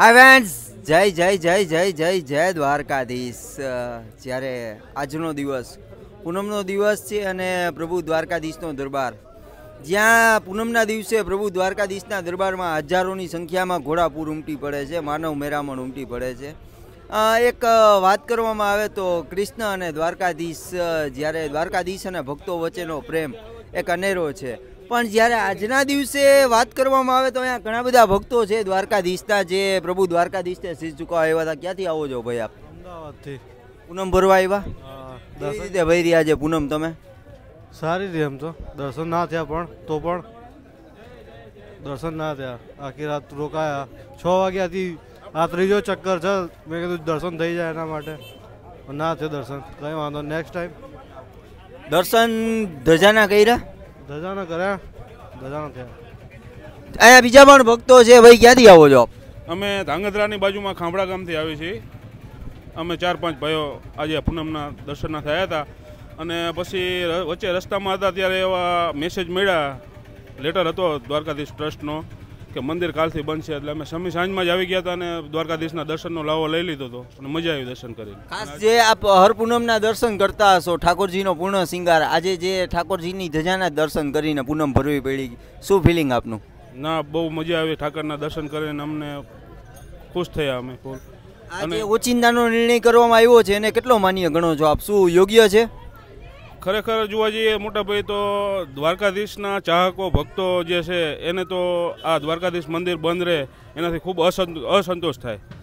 hi friends જય જય જય જય જય જય દ્વારકાધીશ જ્યારે આજનો દિવસ પૂનમનો દિવસ છે અને પ્રભુ દ્વારકાધીશનો દરબાર જ્યાં પૂનમના દિવસે પ્રભુ દ્વારકાધીશના દરબારમાં હજારોની સંખ્યામાં ઘોડાપૂર ઉમટી પડે છે માનવ મેરામણ ઉમટી પડે છે એક વાત કરવામાં આવે તો કૃષ્ણ અને દ્વારકાધીશ જ્યારે દ્વારકાધીશ અને ભક્તો વચ્ચેનો પ્રેમ એક અનેરો છે પણ જ્યારે આજના દિવસે વાત કરવામાં આવે તો અહીંયા ઘણા બધા ભક્તો છે દ્વારકાધીશના જે પ્રભુ દ્વારકાધીશ દ્વારકાધીશને શીશ ચૂકવા આવ્યા હતા ક્યાંથી આવો છો ભાઈ આપ અમદાવાદથી પૂનમ ભરવા આવ્યા દસ રીતે ભાઈ રહ્યા છે પૂનમ તમે સારી રીતે એમ તો દર્શન ના થયા પણ તો પણ દર્શન ના થયા આખી રાત રોકાયા છ વાગ્યાથી આ ત્રીજો ચક્કર છે મેં કીધું દર્શન થઈ જાય એના માટે ના થયો દર્શન કંઈ વાંધો નેક્સ્ટ ટાઈમ દર્શન ધજાના કર્યા ધજાના કર્યા ધજાના થયા અહીંયા બીજા પણ ભક્તો છે ભાઈ ક્યાંથી આવો છો અમે ધાંગધ્રાની બાજુમાં ખાંભળા ગામથી આવી છીએ અમે ચાર પાંચ ભાઈઓ આજે પૂનમના દર્શનના થયા હતા અને પછી વચ્ચે રસ્તામાં હતા ત્યારે એવા મેસેજ મળ્યા લેટર હતો દ્વારકાધીશ ટ્રસ્ટનો કે મંદિર કાલથી બનશે એટલે અમે સમી સાંજમાં જ આવી ગયા હતા અને દ્વારકાધીશના દર્શનનો લાવો લઈ લીધો હતો અને મજા આવી દર્શન કરીને ખાસ જે આપ હર દર્શન કરતા હશો ઠાકોરજીનો પૂર્ણ શિંગાર આજે જે ઠાકોરજીની ધજાના દર્શન કરીને પૂનમ ભરવી પડી શું ફિલિંગ આપનું ના બહુ મજા આવી ઠાકરના દર્શન કરીને અમને ખુશ થયા અમે ફૂલ આજે ઓચિંતાનો નિર્ણય કરવામાં આવ્યો છે એને કેટલો માન્ય ગણો છો આપ શું યોગ્ય છે ખરેખર જોવા જઈએ મોટા ભાઈ તો દ્વારકાધીશના ચાહકો ભક્તો જે છે એને તો આ દ્વારકાધીશ મંદિર બંધ રહે એનાથી ખૂબ અસંતોષ થાય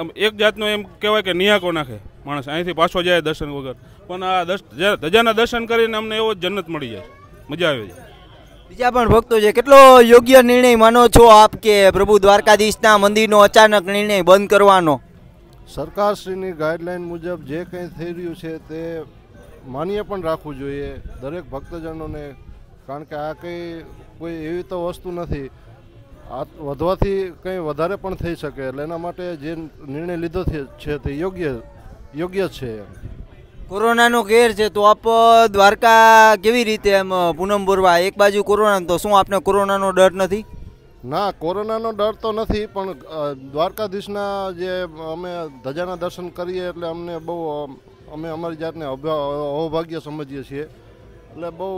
આમ એક જાતનો એમ કહેવાય કે નિહાકો નાખે માણસ અહીંથી પાછો જાય દર્શન વગર પણ આ ધજાના દર્શન કરીને અમને એવો જન્નત મળી જાય મજા આવી જાય બીજા પણ ભક્તો છે કેટલો યોગ્ય નિર્ણય માનો છો આપ કે પ્રભુ દ્વારકાધીશના મંદિરનો અચાનક નિર્ણય બંધ કરવાનો સરકારશ્રીની ગાઈડલાઈન મુજબ જે કંઈ થઈ રહ્યું છે તે માન્ય પણ રાખવું જોઈએ દરેક ભક્તજનોને કારણ કે આ કંઈ કોઈ એવી તો વસ્તુ નથી આ વધવાથી કંઈ વધારે પણ થઈ શકે એટલે એના માટે જે નિર્ણય લીધો છે તે યોગ્ય યોગ્ય છે કોરોનાનો ઘેર છે તો આપ દ્વારકા કેવી રીતે એમ પૂનમ બોરવા એક બાજુ કોરોના તો શું આપને કોરોનાનો ડર નથી ના કોરોનાનો ડર તો નથી પણ દ્વારકાધીશના જે અમે ધજાના દર્શન કરીએ એટલે અમને બહુ અમે અમારી જાતને અહોભાગ્ય સમજીએ છીએ એટલે બહુ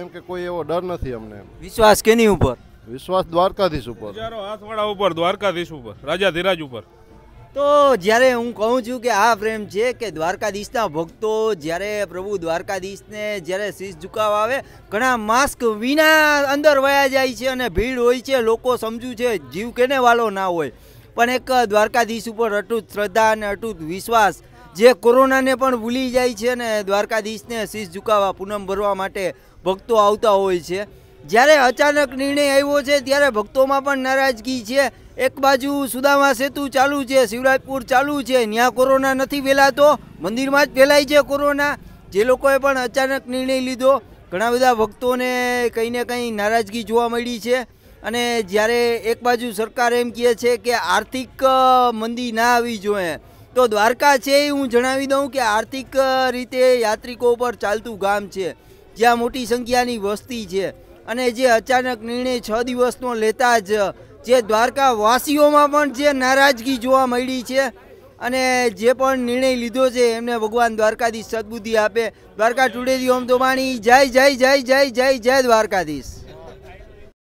એમ કે કોઈ એવો ડર નથી અમને વિશ્વાસ કેની ઉપર વિશ્વાસ દ્વારકાધીશ ઉપર હાથવાળા ઉપર દ્વારકાધીશ ઉપર રાજા ધીરાજ ઉપર તો જ્યારે હું કહું છું કે આ પ્રેમ છે કે દ્વારકાધીશના ભક્તો જ્યારે પ્રભુ દ્વારકાધીશને જ્યારે શીશ ઝુકાવ આવે ઘણા માસ્ક વિના અંદર વયા જાય છે અને ભીડ હોય છે લોકો સમજુ છે જીવ કેને વાલો ના હોય પણ એક દ્વારકાધીશ ઉપર અટૂત શ્રદ્ધા અને અટૂત વિશ્વાસ જે કોરોનાને પણ ભૂલી જાય છે અને દ્વારકાધીશને શીશ ઝુકાવવા પૂનમ ભરવા માટે ભક્તો આવતા હોય છે જ્યારે અચાનક નિર્ણય આવ્યો છે ત્યારે ભક્તોમાં પણ નારાજગી છે એક બાજુ સુદામા સેતુ ચાલુ છે શિવરાજપુર ચાલુ છે ત્યાં કોરોના નથી ફેલાતો મંદિરમાં જ ફેલાય છે કોરોના જે લોકોએ પણ અચાનક નિર્ણય લીધો ઘણા બધા ભક્તોને કંઈ ને કંઈ નારાજગી જોવા મળી છે અને જ્યારે એક બાજુ સરકાર એમ કહે છે કે આર્થિક મંદી ના આવી જોઈએ તો દ્વારકા છે એ હું જણાવી દઉં કે આર્થિક રીતે યાત્રિકો પર ચાલતું ગામ છે જ્યાં મોટી સંખ્યાની વસ્તી છે અને જે અચાનક નિર્ણય છ દિવસનો લેતા જ જે દ્વારકાવાસીઓમાં પણ જે નારાજગી જોવા મળી છે અને જે પણ નિર્ણય લીધો છે એમને ભગવાન દ્વારકાધીશ સદબુદ્ધિ આપે દ્વારકા ટુડેથી ઓમ દોમાણી જય જય જય જય જય જય દ્વારકાધીશ